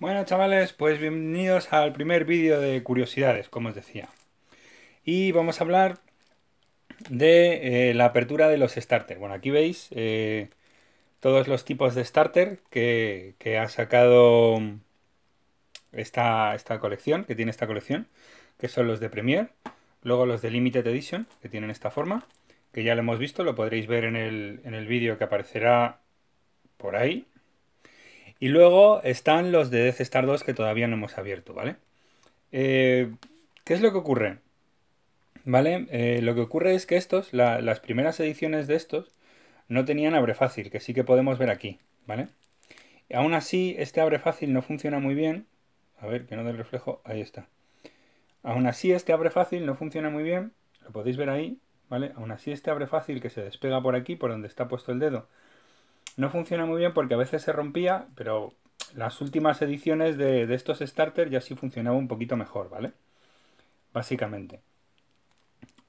Bueno chavales, pues bienvenidos al primer vídeo de curiosidades, como os decía. Y vamos a hablar de eh, la apertura de los starters. Bueno, aquí veis eh, todos los tipos de starter que, ha sacado esta, esta, colección, que tiene esta colección, que son los de Premiere, luego los de Limited Edition, que tienen esta forma, que ya lo hemos visto, lo podréis ver en el, en el vídeo que aparecerá por ahí, y luego están los de Death Star 2 que todavía no hemos abierto, ¿vale? Eh, ¿Qué es lo que ocurre? ¿Vale? Eh, lo que ocurre es que estos, las primeras ediciones de estos, no tenían abre fácil, que sí que podemos ver aquí, ¿vale? aún así, este abre fácil no funciona muy bien. A ver, que no del reflejo, ahí está. Aún así, este abre fácil no funciona muy bien, lo podéis ver ahí, ¿vale? Aún así, este abre fácil que se despega por aquí, por donde está puesto el dedo, no funciona muy bien porque a veces se rompía, pero las últimas ediciones de, estos starters ya sí funcionaba un poquito mejor, ¿vale? Básicamente.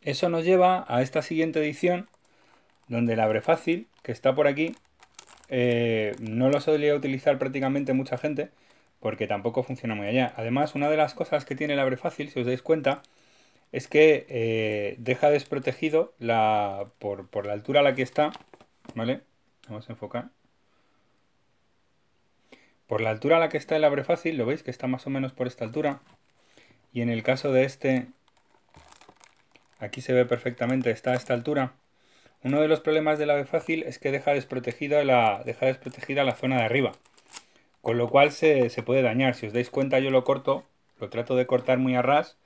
Eso nos lleva a esta siguiente edición, donde el abre fácil, que está por aquí, eh, no lo solía utilizar prácticamente mucha gente, porque tampoco funciona muy allá. Además, una de las cosas que tiene el abre fácil, si os dais cuenta, es que eh, deja desprotegido la, por, por, la altura a la que está, ¿vale? Vamos a enfocar. Por la altura a la que está el abre fácil, lo veis que está más o menos por esta altura. Y en el caso de este, aquí se ve perfectamente, está a esta altura. Uno de los problemas del ave fácil es que deja desprotegida la, deja desprotegida la zona de arriba. Con lo cual se, se puede dañar. Si os dais cuenta, yo lo corto, lo trato de cortar muy a ras,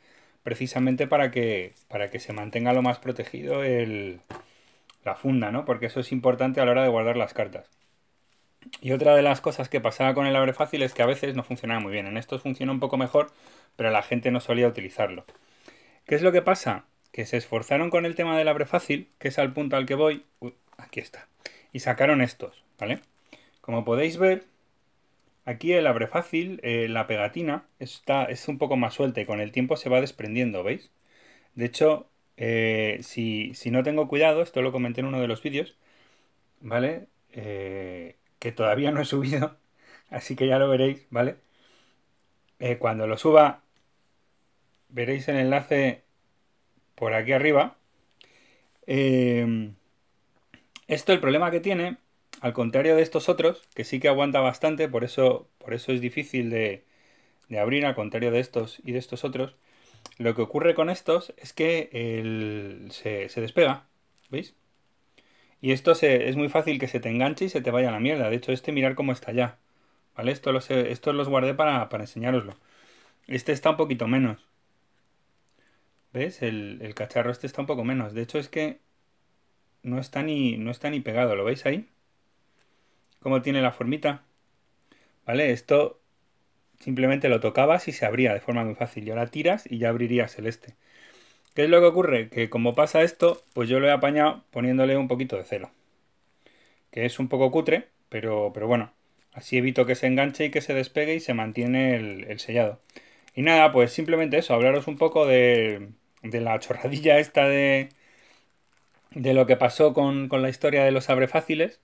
precisamente para que, para que se mantenga lo más protegido el, la funda, ¿no? Porque eso es importante a la hora de guardar las cartas. Y otra de las cosas que pasaba con el abre fácil es que a veces no funcionaba muy bien. En estos funciona un poco mejor, pero la gente no solía utilizarlo. ¿Qué es lo que pasa? Que se esforzaron con el tema del abre fácil, que es al punto al que voy. aquí está. Y sacaron estos, ¿vale? Como podéis ver, aquí el abre fácil, eh, la pegatina, está, es un poco más suelta y con el tiempo se va desprendiendo, ¿veis? De hecho, eh, si, no tengo cuidado, esto lo comenté en uno de los vídeos, ¿vale? Eh, que todavía no he subido, así que ya lo veréis, ¿vale? Eh, cuando lo suba, veréis el enlace por aquí arriba. esto el problema que tiene, al contrario de estos otros, que sí que aguanta bastante, por eso, por eso es difícil de, de abrir, al contrario de estos y de estos otros, lo que ocurre con estos es que se, despega, ¿veis? Y esto se, es muy fácil que se te enganche y se te vaya a la mierda. De hecho, este mirar cómo está ya. ¿Vale? Esto los, estos los guardé para, para enseñároslo. Este está un poquito menos. ¿Ves? El, cacharro este está un poco menos. De hecho, es que no está ni, no está ni pegado. ¿Lo veis ahí? Cómo tiene la formita. ¿Vale? Esto Simplemente lo tocabas y se abría de forma muy fácil. Y ahora tiras y ya abrirías el este. ¿Qué es lo que ocurre? Que como pasa esto, pues yo lo he apañado poniéndole un poquito de celo. Que es un poco cutre, pero, pero bueno. Así evito que se enganche y que se despegue y se mantiene el, sellado. Y nada, pues simplemente eso, hablaros un poco de, de la chorradilla esta de, de lo que pasó con, con la historia de los abrefáciles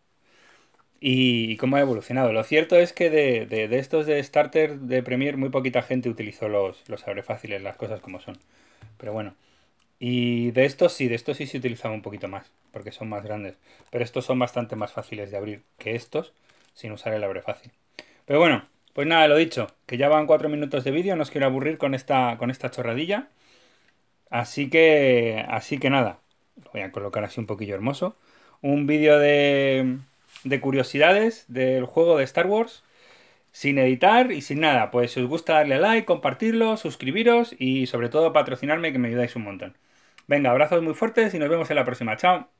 y, cómo ha evolucionado. Lo cierto es que de, de, estos de starter de Premiere muy poquita gente utilizó los, los fáciles, las cosas como son. Pero bueno. Y de estos sí, de estos sí se utilizaba un poquito más, porque son más grandes. Pero estos son bastante más fáciles de abrir que estos, sin usar el abre fácil. Pero bueno, pues nada, lo dicho, que ya van cuatro minutos de vídeo, no os quiero aburrir con esta, con esta chorradilla. Así que, así que nada, voy a colocar así un poquillo hermoso. Un vídeo de, de curiosidades del juego de Star Wars sin editar y sin nada. Pues si os gusta darle a like, compartirlo, suscribiros y sobre todo patrocinarme que me ayudáis un montón. Venga, abrazos muy fuertes y nos vemos en la próxima. Chao.